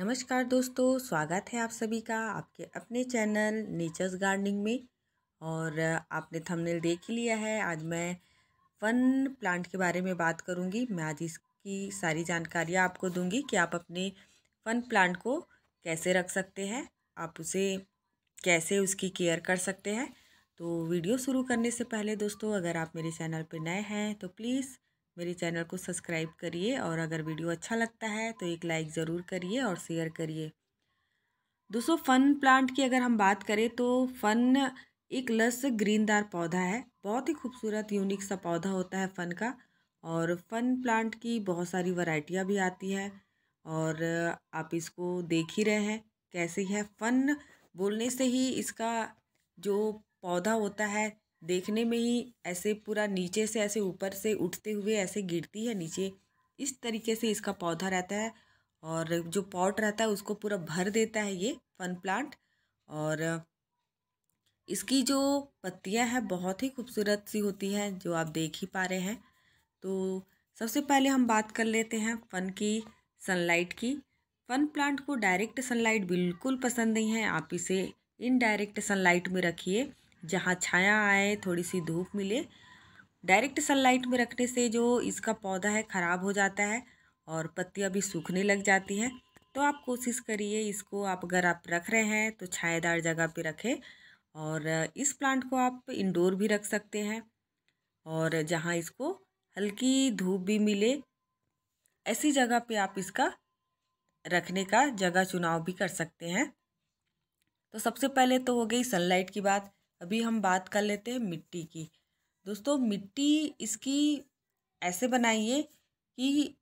नमस्कार दोस्तों स्वागत है आप सभी का आपके अपने चैनल नेचर्स गार्डनिंग में और आपने थंबनेल देख ही लिया है आज मैं फन प्लांट के बारे में बात करूंगी मैं आज इसकी सारी जानकारियां आपको दूंगी कि आप अपने फन प्लांट को कैसे रख सकते हैं आप उसे कैसे उसकी केयर कर सकते हैं तो वीडियो शुरू करने से पहले दोस्तों अगर आप मेरे चैनल पर नए हैं तो प्लीज़ मेरे चैनल को सब्सक्राइब करिए और अगर वीडियो अच्छा लगता है तो एक लाइक ज़रूर करिए और शेयर करिए दोस्तों फ़न प्लांट की अगर हम बात करें तो फ़न एक लस ग्रीनदार पौधा है बहुत ही खूबसूरत यूनिक सा पौधा होता है फ़न का और फ़न प्लांट की बहुत सारी वैरायटियाँ भी आती है और आप इसको देख ही रहे हैं कैसी है फ़न बोलने से ही इसका जो पौधा होता है देखने में ही ऐसे पूरा नीचे से ऐसे ऊपर से उठते हुए ऐसे गिरती है नीचे इस तरीके से इसका पौधा रहता है और जो पॉट रहता है उसको पूरा भर देता है ये फन प्लांट और इसकी जो पत्तियां हैं बहुत ही खूबसूरत सी होती हैं जो आप देख ही पा रहे हैं तो सबसे पहले हम बात कर लेते हैं फ़न की सनलाइट की फ़न प्लांट को डायरेक्ट सनलाइट बिल्कुल पसंद नहीं है आप इसे इनडायरेक्ट सनलाइट में रखिए जहाँ छाया आए थोड़ी सी धूप मिले डायरेक्ट सनलाइट में रखने से जो इसका पौधा है ख़राब हो जाता है और पत्तियाँ भी सूखने लग जाती हैं तो आप कोशिश करिए इसको आप अगर आप रख रहे हैं तो छायादार जगह पे रखें और इस प्लांट को आप इंडोर भी रख सकते हैं और जहाँ इसको हल्की धूप भी मिले ऐसी जगह पे आप इसका रखने का जगह चुनाव भी कर सकते हैं तो सबसे पहले तो हो गई सनलाइट की बात अभी हम बात कर लेते हैं मिट्टी की दोस्तों मिट्टी इसकी ऐसे बनाइए कि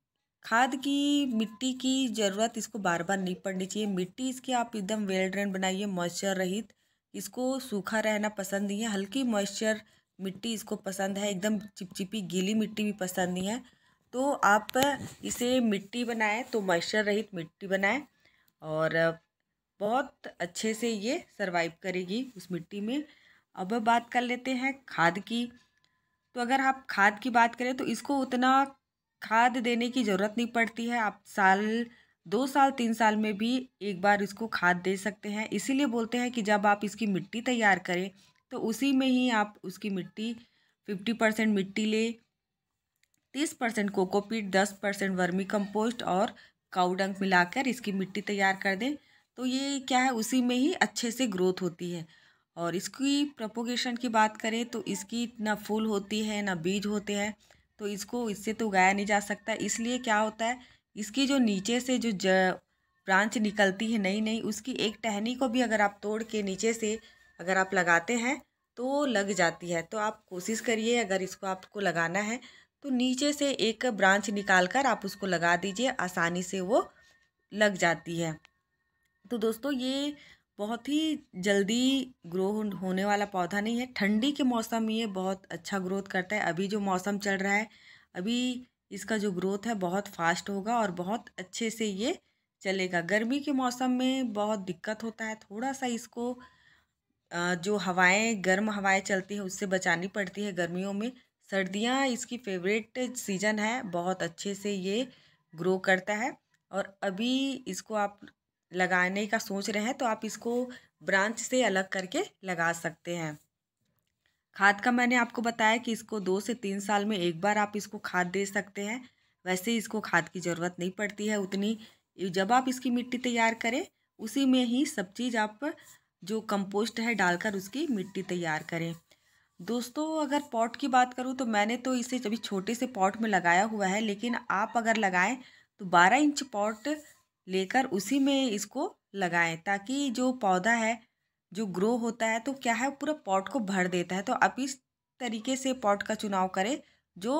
खाद की मिट्टी की ज़रूरत इसको बार बार नहीं पड़नी चाहिए मिट्टी इसकी आप एकदम वेल ड्रेन बनाइए मॉइस्चर रहित इसको सूखा रहना पसंद नहीं है हल्की मॉइस्चर मिट्टी इसको पसंद है एकदम चिपचिपी गीली मिट्टी भी पसंद नहीं है तो आप इसे मिट्टी बनाएं तो मॉइस्चर रहित मिट्टी बनाएं और बहुत अच्छे से ये सर्वाइव करेगी उस मिट्टी में अब बात कर लेते हैं खाद की तो अगर आप खाद की बात करें तो इसको उतना खाद देने की ज़रूरत नहीं पड़ती है आप साल दो साल तीन साल में भी एक बार इसको खाद दे सकते हैं इसीलिए बोलते हैं कि जब आप इसकी मिट्टी तैयार करें तो उसी में ही आप उसकी मिट्टी फिफ्टी परसेंट मिट्टी ले तीस परसेंट कोकोपीट दस परसेंट वर्मी कंपोस्ट और काउडंक मिलाकर इसकी मिट्टी तैयार कर दें तो ये क्या है उसी में ही अच्छे से ग्रोथ होती है और इसकी प्रपोगेशन की बात करें तो इसकी ना फूल होती है ना बीज होते हैं तो इसको इससे तो उगाया नहीं जा सकता इसलिए क्या होता है इसकी जो नीचे से जो ज ब्रांच निकलती है नई नई उसकी एक टहनी को भी अगर आप तोड़ के नीचे से अगर आप लगाते हैं तो लग जाती है तो आप कोशिश करिए अगर इसको आपको लगाना है तो नीचे से एक ब्रांच निकाल कर आप उसको लगा दीजिए आसानी से वो लग जाती है तो दोस्तों ये बहुत ही जल्दी ग्रो होने वाला पौधा नहीं है ठंडी के मौसम ये बहुत अच्छा ग्रोथ करता है अभी जो मौसम चल रहा है अभी इसका जो ग्रोथ है बहुत फास्ट होगा और बहुत अच्छे से ये चलेगा गर्मी के मौसम में बहुत दिक्कत होता है थोड़ा सा इसको जो हवाएं गर्म हवाएं चलती हैं उससे बचानी पड़ती है गर्मियों में सर्दियाँ इसकी फेवरेट सीजन है बहुत अच्छे से ये ग्रो करता है और अभी इसको आप लगाने का सोच रहे हैं तो आप इसको ब्रांच से अलग करके लगा सकते हैं खाद का मैंने आपको बताया कि इसको दो से तीन साल में एक बार आप इसको खाद दे सकते हैं वैसे इसको खाद की ज़रूरत नहीं पड़ती है उतनी जब आप इसकी मिट्टी तैयार करें उसी में ही सब चीज़ आप जो कंपोस्ट है डालकर उसकी मिट्टी तैयार करें दोस्तों अगर पॉट की बात करूं तो मैंने तो इसे अभी छोटे से पॉट में लगाया हुआ है लेकिन आप अगर लगाएं तो बारह इंच पॉट लेकर उसी में इसको लगाएं ताकि जो पौधा है जो ग्रो होता है तो क्या है पूरा पॉट को भर देता है तो आप इस तरीके से पॉट का चुनाव करें जो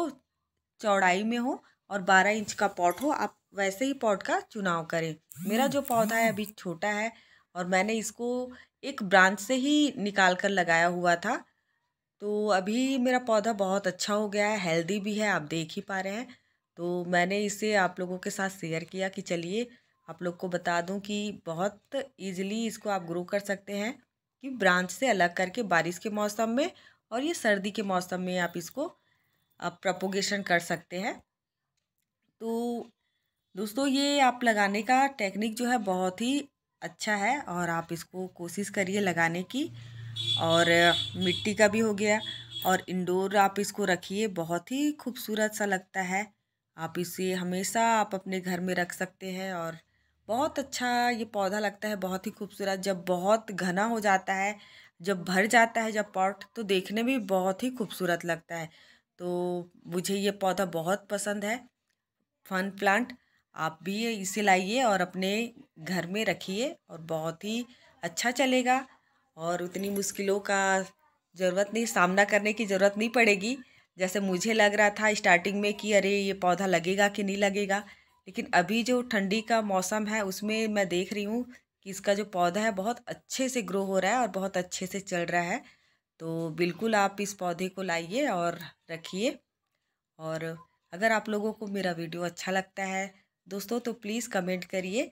चौड़ाई में हो और बारह इंच का पॉट हो आप वैसे ही पॉट का चुनाव करें मेरा जो पौधा है अभी छोटा है और मैंने इसको एक ब्रांच से ही निकाल कर लगाया हुआ था तो अभी मेरा पौधा बहुत अच्छा हो गया है हेल्दी भी है आप देख ही पा रहे हैं तो मैंने इसे आप लोगों के साथ शेयर किया कि चलिए आप लोग को बता दूं कि बहुत इजीली इसको आप ग्रो कर सकते हैं कि ब्रांच से अलग करके बारिश के मौसम में और ये सर्दी के मौसम में आप इसको आप प्रपोगेशन कर सकते हैं तो दोस्तों ये आप लगाने का टेक्निक जो है बहुत ही अच्छा है और आप इसको कोशिश करिए लगाने की और मिट्टी का भी हो गया और इंडोर आप इसको रखिए बहुत ही खूबसूरत सा लगता है आप इसे हमेशा आप अपने घर में रख सकते हैं और बहुत अच्छा ये पौधा लगता है बहुत ही खूबसूरत जब बहुत घना हो जाता है जब भर जाता है जब पॉट तो देखने में बहुत ही खूबसूरत लगता है तो मुझे ये पौधा बहुत पसंद है फन प्लांट आप भी इसे लाइए और अपने घर में रखिए और बहुत ही अच्छा चलेगा और उतनी मुश्किलों का ज़रूरत नहीं सामना करने की ज़रूरत नहीं पड़ेगी जैसे मुझे लग रहा था स्टार्टिंग में कि अरे ये पौधा लगेगा कि नहीं लगेगा लेकिन अभी जो ठंडी का मौसम है उसमें मैं देख रही हूँ कि इसका जो पौधा है बहुत अच्छे से ग्रो हो रहा है और बहुत अच्छे से चल रहा है तो बिल्कुल आप इस पौधे को लाइए और रखिए और अगर आप लोगों को मेरा वीडियो अच्छा लगता है दोस्तों तो प्लीज़ कमेंट करिए